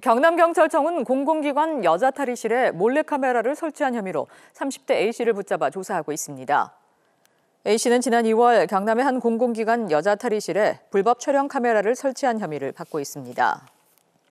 경남경찰청은 공공기관 여자 탈의실에 몰래카메라를 설치한 혐의로 30대 A씨를 붙잡아 조사하고 있습니다. A씨는 지난 2월 경남의 한 공공기관 여자 탈의실에 불법 촬영 카메라를 설치한 혐의를 받고 있습니다.